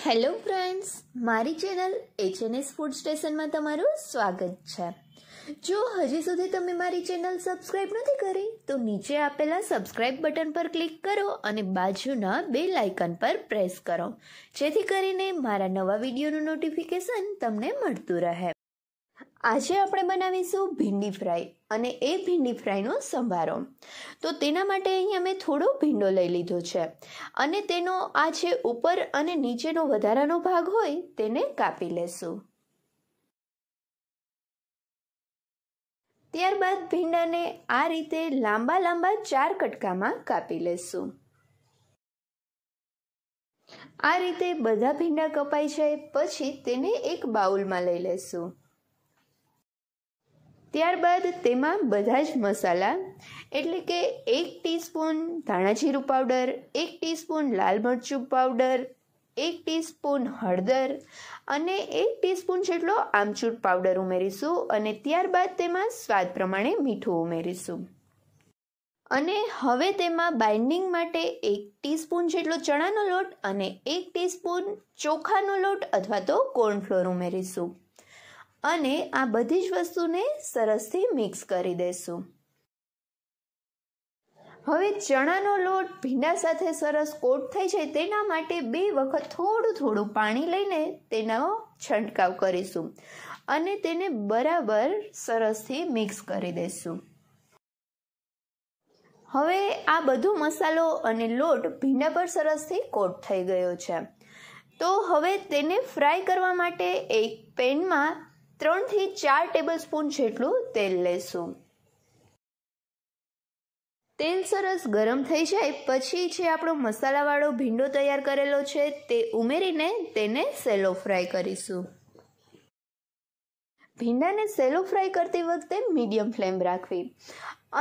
hello friends મારી channel HNS food સ્ટેશનમાં તમારું સ્વાગત છે જો હજી સુધી તમે મારી ચેનલ સબસ્ક્રાઇબ નથી કરી તો નીચે આપેલા સબસ્ક્રાઇબ બટન પર ક્લિક કરો અને બાજુના બે લાઇકન પર પ્રેસ કરો જેથી કરીને મારા નવા વિડીયોનું નોટિફિકેશન તમને મળતું રહે આજે આપણે બનાવીશું ભીંડી ફ્રાય અને એ ભીંડી ફ્રાયનો સંભારો તો તેના માટે અહીંયા મેં થોડો ભીંડો લઈ લીધો છે અને તેનો આ જે ઉપર અને નીચેનો વધારાનો ભાગ હોય તેને કાપી લેશું ત્યારબાદ ભીંડાને આ રીતે લાંબા લાંબા ચાર કટકામાં કાપી લેશું આ રીતે બધા ભીંડા કપાઈ જાય પછી તેને એક બાઉલમાં લઈ લેશું ત્યારબાદ તેમાં બધા જ મસાલા એટલે કે એક ટીસ્પૂન ધાણા જીરું પાવડર એક ટીસ્પૂન લાલ મરચું પાવડર એક ટીસ્પૂન હળદર અને એક ટીસ્પૂન જેટલો આમચૂર પાવડર ઉમેરીશું અને ત્યારબાદ તેમાં સ્વાદ પ્રમાણે મીઠું ઉમેરીશું અને હવે તેમાં બાઇન્ડિંગ માટે એક ટીસ્પૂન જેટલો ચણાનો લોટ અને એક ટીસ્પૂન ચોખાનો લોટ અથવા તો કોર્નફ્લોર ઉમેરીશું અને આ બધી જ વસ્તુને સરસથી મિક્સ કરી દઈશું હવે ચણાનો લોટ ભીંડા સાથે સરસ કોટ થઈ જાય તેના માટે બે વખત થોડું થોડું પાણી લઈને તેનો છંટકાવ કરીશું અને તેને બરાબર સરસથી મિક્સ કરી દઈશું હવે આ બધો મસાલો અને લોટ ભીંડા પર સરસથી કોટ થઈ ગયો છે તો હવે તેને ફ્રાય કરવા માટે એક પેનમાં ત્રણથી ચાર ટેબલ સ્પૂન જેટલું તેલ લેશું તેલ સરસ ગરમ થઈ જાય પછી જે આપણો મસાલાવાળો ભીંડો તૈયાર કરેલો છે તે ઉમેરીને તેને સેલો ફ્રાય કરીશું ભીંડાને સેલો ફ્રાય કરતી વખતે મીડિયમ ફ્લેમ રાખવી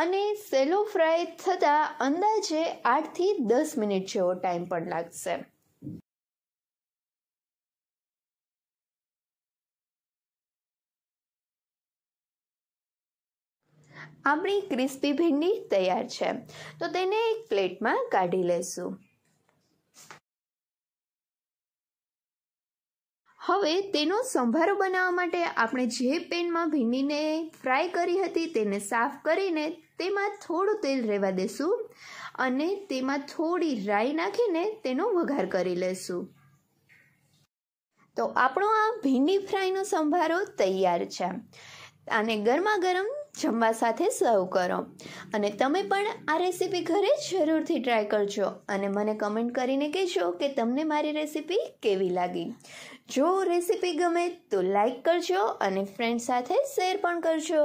અને સેલો ફ્રાય થતાં અંદાજે આઠથી દસ મિનિટ જેવો ટાઈમ પણ લાગશે આપણી ક્રિસ્પી ભીંડી તૈયાર છે તો તેને એક પ્લેટમાં કાઢી લેશું હવે તેનો સંભારો બનાવવા માટે આપણે જે પેનમાં ભીંડીને ફ્રાય કરી હતી તેને સાફ કરીને તેમાં થોડું તેલ રહેવા દેશું અને તેમાં થોડી રાઈ નાખીને તેનો વઘાર કરી લેશું તો આપણો આ ભીંડી ફ્રાયનો સંભારો તૈયાર છે અને ગરમા ગરમ જમવા સાથે સર્વ કરો અને તમે પણ આ રેસીપી ઘરે જરૂરથી ટ્રાય કરજો અને મને કમેન્ટ કરીને કહેજો કે તમને મારી રેસીપી કેવી લાગી જો રેસીપી ગમે તો લાઈક કરજો અને ફ્રેન્ડ સાથે શેર પણ કરજો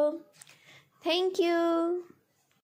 થેન્ક યુ